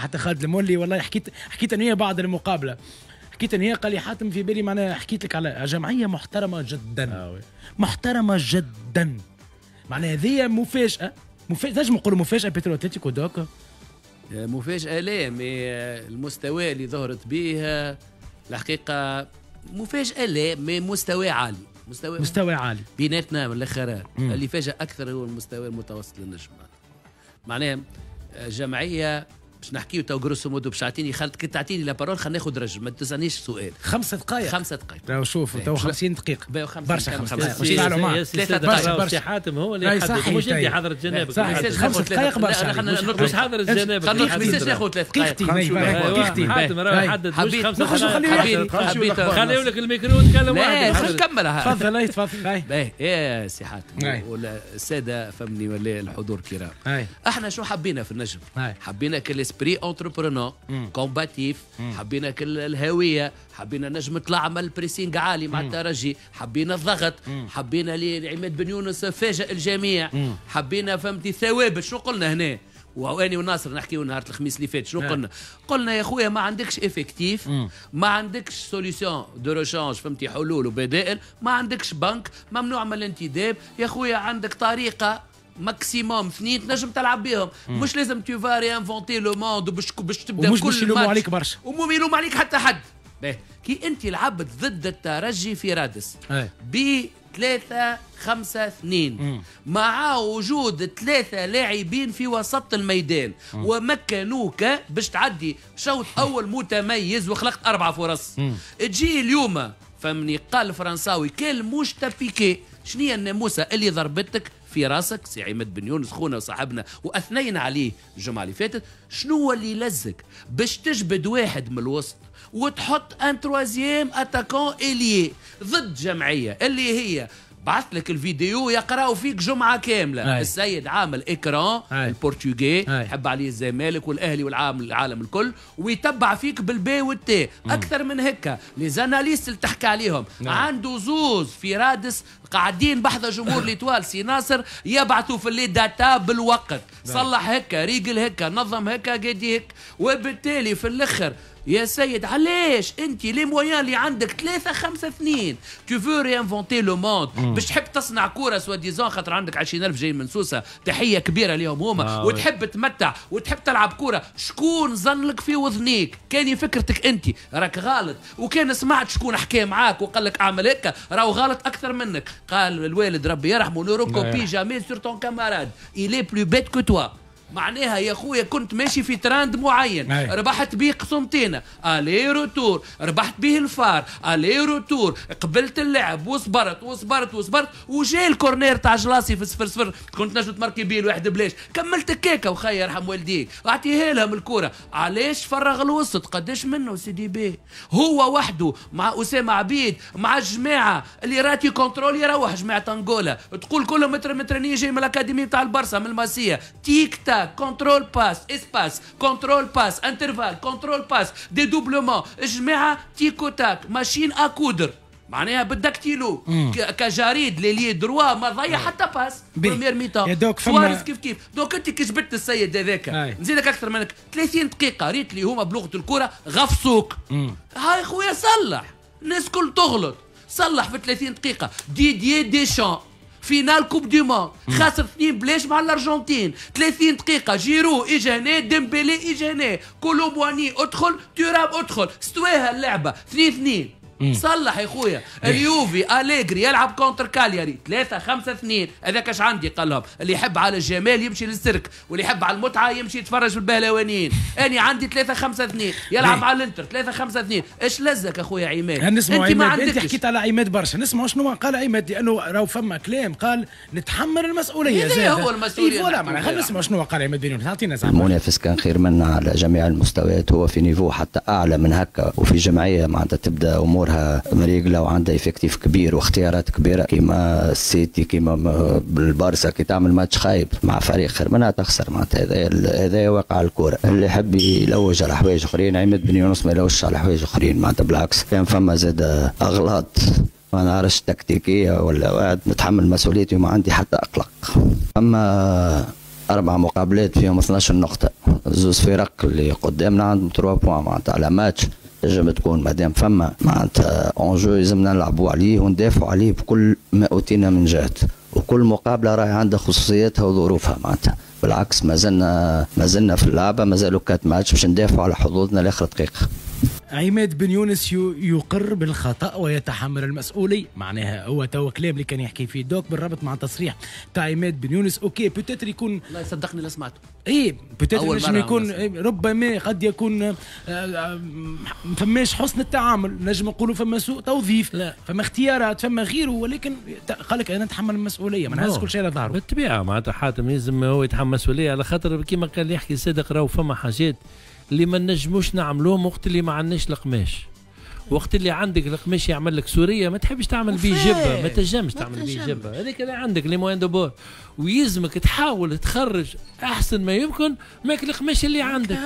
حتى خالد المولي والله حكيت حكيت انا بعد المقابله حكيت ان هي قال لي حاتم في بالي معناها حكيت لك على جمعيه محترمه جدا آه، محترمه جدا معناها هذه مفاجاه مفاجاه نجم نقولوا مفاجاه بيترو اتلتيكو دوكا مفاجاه لا مي المستوى اللي ظهرت به الحقيقه مفاجاه لا مي مستوى عالي مستوى مستوى عالي بيناتنا من الاخر اللي فاجأ اكثر هو المستوى المتوسط للنجم معناها جمعيه باش نحكيو تو جروسو مودو باش تعطيني خل... كي تعطيني لا بارول خلينا ناخذ رجل ما تسالنيش سؤال خمسة دقائق خمسة دقائق تو شوف تو 50 دقيقة برشا 50 دقائق برشا برشا حاتم هو اللي يحدد مش انت حضرة جنابك خمسة دقائق برشا مش حضرة جنابك خلينا نخليش ناخذ ثلاث دقائق أيوة. حاتم راه يحدد مش خمسة دقائق حبيت خليو لك الميكرو وتكلم واحد إيه، كملها تفضل تفضل تفضل إيه، يا سي حاتم السادة فهمني ولا الحضور كرام احنا شو حبينا في النجم حبينا كل اسبري اونتربرونور كومباتيف حبينا كل الهويه حبينا نجمة العمل بريسينغ عالي مع الترجي حبينا الضغط حبينا عماد بن يونس فاجئ الجميع حبينا فهمتي ثوابت شنو قلنا هنا واني وناصر نحكيو نهار الخميس اللي فات شنو قلنا؟ قلنا يا خويا ما عندكش افكتيف ما عندكش سوليسيون دو روشانج فهمتي حلول وبدائل ما عندكش بنك ممنوع من الانتداب يا خويا عندك طريقه ماكسيموم اثنين تنجم تلعب بهم مش لازم تو فاري انفونتي لو موند باش باش تبدا ومش باش يلوموا عليك برشا ومش يلوموا عليك حتى حد بيه. كي انت لعبت ضد الترجي في رادس ب 3 5 2 مع وجود ثلاثة لاعبين في وسط الميدان مم. ومكنوك باش تعدي شوط أول متميز وخلقت أربع فرص تجي اليوم فمني قال الفرنساوي كان مش تبيكي شنو هي الناموسة اللي ضربتك في راسك سي عماد بن يونس خونا وصاحبنا واثنينا عليه الجمعه اللي فاتت شنو اللي لزك باش تجبد واحد من الوسط وتحط ان تروازيام اتاكون الي ضد جمعيه اللي هي بعث لك الفيديو يقراو فيك جمعه كامله أي. السيد عامل اكران البرتغالي يحب عليه الزمالك والاهلي والعالم العالم الكل ويتبع فيك بالبي والتي اكثر من هكا لي زاناليست اللي تحكي عليهم نعم. عنده زوز في رادس قاعدين بحذا جمهور ليتوال سي ناصر يبعثوا في اللي داتا بالوقت نعم. صلح هكا ريقل هكا نظم هكا قدي هكا وبالتالي في الاخر يا سيد علاش انت لي مويان اللي عندك ثلاثة خمسة سنين تو فو ريانفونتي لو موند باش تحب تصنع كورة سوا ديزون خاطر عندك 20000 جاي من سوسة تحية كبيرة ليهم هما آه وتحب تمتع وتحب تلعب كورة شكون ظن لك في وذنيك كان فكرتك انت راك غلط وكان سمعت شكون حكى معاك وقال لك اعمل هكا راهو غلط اكثر منك قال الوالد ربي يرحمه نو كوبي جامي سور تون كامراد إلي بلو بيت كو توا معناها يا خويا كنت ماشي في تراند معين أي. ربحت به قسنطينه الي روتور ربحت به الفار الي روتور قبلت اللعب وصبرت وصبرت وصبرت وجا الكورنير تاع جلاسي في صفر صفر كنت نجم تمركي بيه الواحد بلاش كملت الكيكه وخي يرحم والديك اعطيها لهم الكوره علاش فرغ الوسط قداش منه سيدي بي هو وحده مع اسامه عبيد مع الجماعه اللي راتي كونترول يروح جماعه انغولا تقول كلهم متر مترنيه جاي من الاكاديميه تاع البرسا من الماسيه تيك تاك espace, contrôle باس اسباس contrôle باس انترفال je باس ديدوبلومون جماعه تيكو تاك ماشين coudre. معناها بالدكتيلو كجريد للي دروا ما ضيع حتى باس بريمير ميتون دوك سواريز كيف كيف دونك انت جبت السيد هذاك نزيدك اكثر منك 30 دقيقه ريت اللي هما بلغه الكره غفصوك هاي خويا صلح الناس كل تغلط صلح في 30 دقيقه ديديي ديشان دي فينال كوب دي مون خاسر اثنين بلاش مع الارجنتين 30 دقيقة جيرو اجا هنا ديمبيلي اجا هنا كولوبواني ادخل تيراب ادخل استواها اللعبة 2 2 صلح يا خويا اليوفي اليجري يلعب كونتر كالياري 3 5 2 هذاك اش عندي قال لهم اللي يحب على الجمال يمشي للسيرك واللي يحب على المتعه يمشي يتفرج في البهلوانيين انا عندي 3 5 2 يلعب على الانتر 3 5 2 ايش لزك اخويا عماد انت ما عندك انت حكيت على عماد برشا نسمعوا شنو قال عماد لانه راهو فما كلام قال نتحمل المسؤوليه زاد هو المسؤوليه إيه، فوالا نسمعوا شنو قال عماد بن زعما المنافس كان خير منا على جميع المستويات هو في نيفو حتى اعلى من هكا وفي جمعيه معناتها تبدا امور عمرها مريقله وعندها افكتيف كبير واختيارات كبيره كيما السيتي كيما البارسا كي تعمل ماتش خايب مع فريق خير منها تخسر معناتها هذا هذا واقع الكوره اللي يحب يلوج على حوايج اخرين عماد بن يونس ما يلوجش على حوايج اخرين معناتها بالعكس كان فما زاد اغلاط ما نعرفش تكتيكيه ولا واحد نتحمل مسؤوليتي وما عندي حتى اقلق اما اربع مقابلات فيهم 12 نقطه زوز فرق اللي قدامنا عندهم 3 بوان معناتها على ماتش نجم تكون مادام فما معناتها اونجو لازمنا نلعبوا عليه وندافعوا عليه بكل ما اوتينا من جهد وكل مقابله راهي عندها خصوصياتها وظروفها معناتها بالعكس ما زلنا ما زلنا في اللعبه زالوا كات ماتش باش ندافعوا على حظوظنا لاخر دقيقه عماد بن يونس يقر بالخطا ويتحمل المسؤوليه معناها هو تو كلام اللي كان يحكي فيه دوك بالربط مع تصريح تاع عماد بن يونس اوكي بوتيتر يكون لا صدقني لا سمعته اي بوتيتر نجم يكون ربما قد يكون آه، آه، فماش حسن التعامل نجم نقولوا فما سوء توظيف لا. فما اختيارات فما غيره ولكن قال لك انا نتحمل المسؤوليه ما نهزش كل شيء على ظهره بالطبيعه معناتها حاتم يلزم هو يتحمل المسؤوليه على خاطر كيما قال يحكي صدق راهو فما حاجات اللي ما نجموش نعملوهم وقت اللي ما عندناش القماش وقت اللي عندك القماش يعمل لك سوريه ما تحبش تعمل بيه جبه ما تنجمش تعمل بيه جبه هذيك اللي عندك لي موان دو ويلزمك تحاول تخرج احسن ما يمكن ماك القماش اللي عندك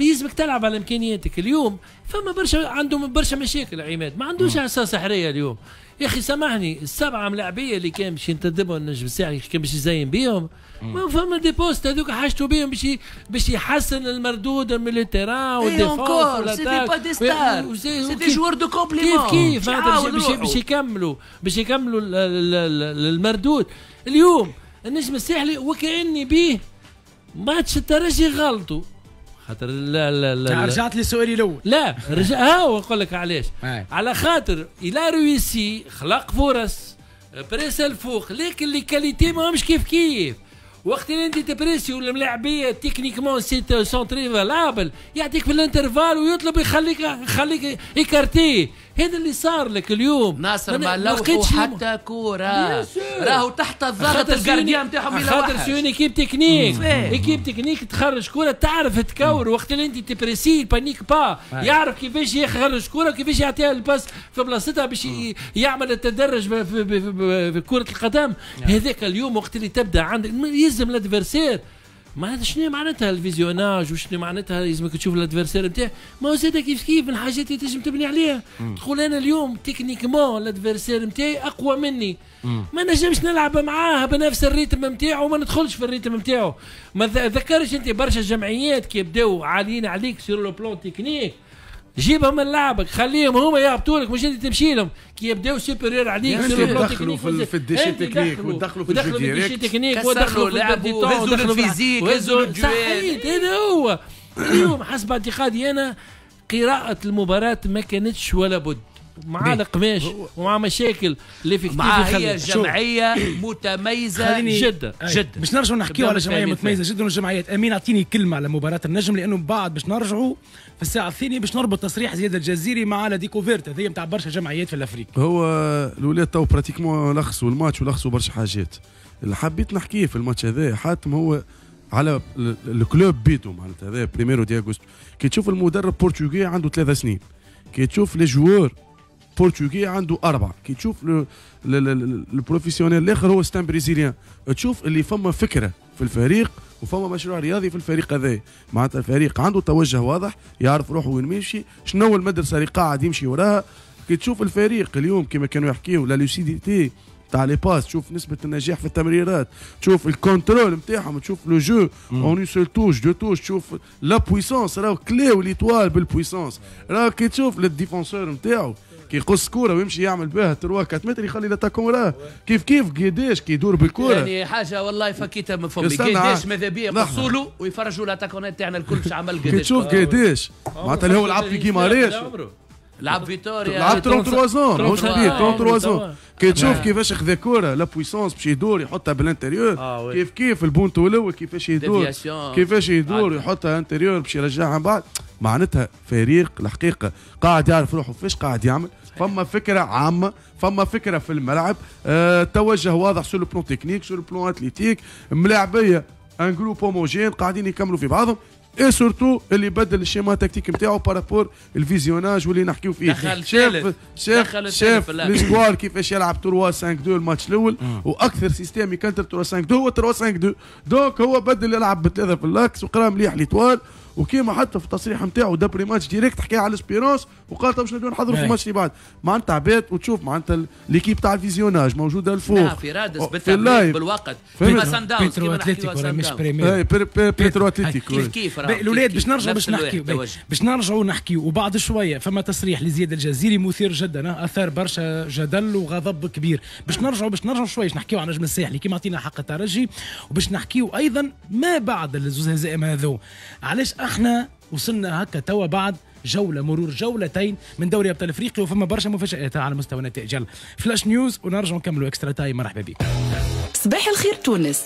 يلزمك تلعب على امكانياتك اليوم فما برشا عندهم برشا مشاكل عماد ما عندوش عصا سحريه اليوم يا اخي سامحني السبعه ملاعبيه اللي كان باش ينتدبهم النجم الساعي كان باش يزين بيهم ما فما دي بوست هذوك حاجتوا بهم باش باش يحسن المردود من التيران إيه، ولا والاتاك سي دي سي دي جوار دو كومبليمون كيف كيف باش يكملوا باش يكملوا المردود اليوم النجم الساحلي وكاني بيه ماتش الترجي غلطوا خاطر لا لا لا رجعت لسؤالي الاول لا رجع ها نقول لك علاش آه. على خاطر الى رويسي خلق فرص بريس الفوق لكن كاليتي ماهمش كيف كيف وقت اللي انت تبريسي والملاعبيه تكنيكمون سي سونتري فالابل يعطيك في الانترفال ويطلب يخليك يخليك يكارتيه هذا اللي صار لك اليوم ناصر ما لوحوا حتى كوره راهو تحت الضغط الجارديان تاعهم يلوحوا خاطر سيون ايكيب تكنيك ايكيب تكنيك تخرج كوره تعرف تكور وقت اللي انت تبريسي بانيك با يعرف كيفاش يخرج كوره وكيفاش يعطيها الباس في بلاصتها باش يعمل التدرج في كره القدم نعم. هذاك اليوم وقت اللي تبدا عندك يلزم الادفيرسير معناتها شنو معناتها الفيزيوناج وشنو معناتها لازمك تشوف الادفيرسير نتاعك ما هو زاد كيف كيف من الحاجات اللي تنجم تبني عليها تقول انا اليوم تكنيكمون الادفيرسير نتاعي اقوى مني ما نجمش نلعب معاه بنفس الريتم نتاعو وما ندخلش في الريتم نتاعو ما تذكرش انت برشا جمعيات كي يبداو عاليين عليك سير لو بلون تكنيك جيبهم من لعبك خليهم هما يهبطوا لك مش انت تمشي لهم كي يبداو سوبيريور عليك يدخلوا في, في الديشي تكنيك ودخلوا في الديشي تكنيك ودخلوا في هزوا الفيزيك هزوا صحيت هذا إيه هو اليوم حسب اعتقادي انا قراءة المباراة ما كانتش ولا بد مع القماش ومع مشاكل اللي في معاه هي جمعيه متميزه جدا جدا باش نرجعوا نحكيوا على جمعيه متميزه جدا والجمعيات امين اعطيني كلمه على مباراه النجم لانه بعد باش نرجعوا في الساعه الثانيه باش نربط تصريح زياد الجزيري مع لا ديكوفيرت هذه نتاع برشا جمعيات في الافريق هو الاولاد تو براتيكمون لخصوا الماتش ولخصوا برشا حاجات اللي حبيت نحكيه في الماتش هذا حاتم هو على الكلوب بيتو معناتها هذا بريميرو دي اغوستو كي تشوف المدرب بورتوغي عنده ثلاثة سنين كي تشوف لي جوار بورتوغي عنده اربعه كي تشوف البروفيسيونيل الاخر هو ستان بريزيليان تشوف اللي فما فكره في الفريق وفما مشروع رياضي في الفريق هذا معناتها الفريق عنده توجه واضح يعرف روحه وين يمشي شنو المدرسه اللي قاعد يمشي وراها كي تشوف الفريق اليوم كما كانوا يحكيوا لا لوسيديتي تاع لي باس تشوف نسبة النجاح في التمريرات تشوف الكونترول نتاعهم تشوف لو جو اون سول توش دو توش تشوف لا بويسونس راهو كلاو ليطوال بالبويسونس راهو كي تشوف للديفونسور نتاعو كي يقص كوره ويمشي يعمل بها تروا متر يخلي لا تاكون وراه كيف كيف قداش كي يدور بالكوره يعني حاجه والله فكيتها من فمي قداش ماذا بيا يقصوا له ويفرجوا الاتاكونات تاعنا يعني الكل باش عمل قداش كي تشوف قداش معناتها اللي هو لعب في كيماريش لعب فيتوريا لعب 33 زون ماهوش كبير 33 زون كي تشوف كيفاش خذا كوره لا بويسونس باش يدور يحطها بالانتيريور كيف كيف البونتو الاول كيفاش يدور كيفاش يدور يحطها انتيريور باش يرجعها من بعد معناتها فريق الحقيقه قاعد يعرف روحه فاش قاعد يعمل فما فكره عامه فما فكره في الملعب أه توجه واضح سو بلون تكنيك سو بلون اتليتيك ملاعبيه ان جروب هوموجين قاعدين يكملوا في بعضهم اي سورتو اللي بدل الشيما تكتيك نتاعو بارابور الفيزيوناج واللي نحكيو فيه دخل شاف شاف شاف الاسكوار كيفاش يلعب 3 5 2 الماتش الاول واكثر سيستيم يكنتر 3 5 2 هو 3 5 2 دونك هو بدل يلعب بثلاثه في اللاكس وقرا مليح ليطوال وكيما حتى في التصريح نتاعو دابري ماتش ديريكت حكى على سبيرونس وقال طب باش نبداو نحضروا في نعم. الماتش اللي بعد معناتها عباد وتشوف معناتها ليكيب تاع الفيزيوناج موجوده الفوق نعم، في رادس بالتمرين بالوقت كيما سان داونز بيترو اتليتيكو مش بريمير بيترو اتليتيكو الاولاد باش نرجعوا باش نحكيو باش نرجعوا نحكيو وبعد شويه فما تصريح لزياد الجزيري مثير جدا اثار برشا جدل وغضب كبير باش نعم. نرجعوا باش نرجعوا شويه باش نحكيو على نجم الساحلي كيما عطينا حق الترجي وباش نحكيو ايضا ما بعد الزوز هزائم هذو علاش احنا وصلنا هكا توا بعد جولة مرور جولتين من دوري ابطال افريقيا وفما برشا مفاجآت على مستوى النتائج فلاش نيوز ونرجع نكملوا اكسترا تايم مرحبا بك صباح الخير تونس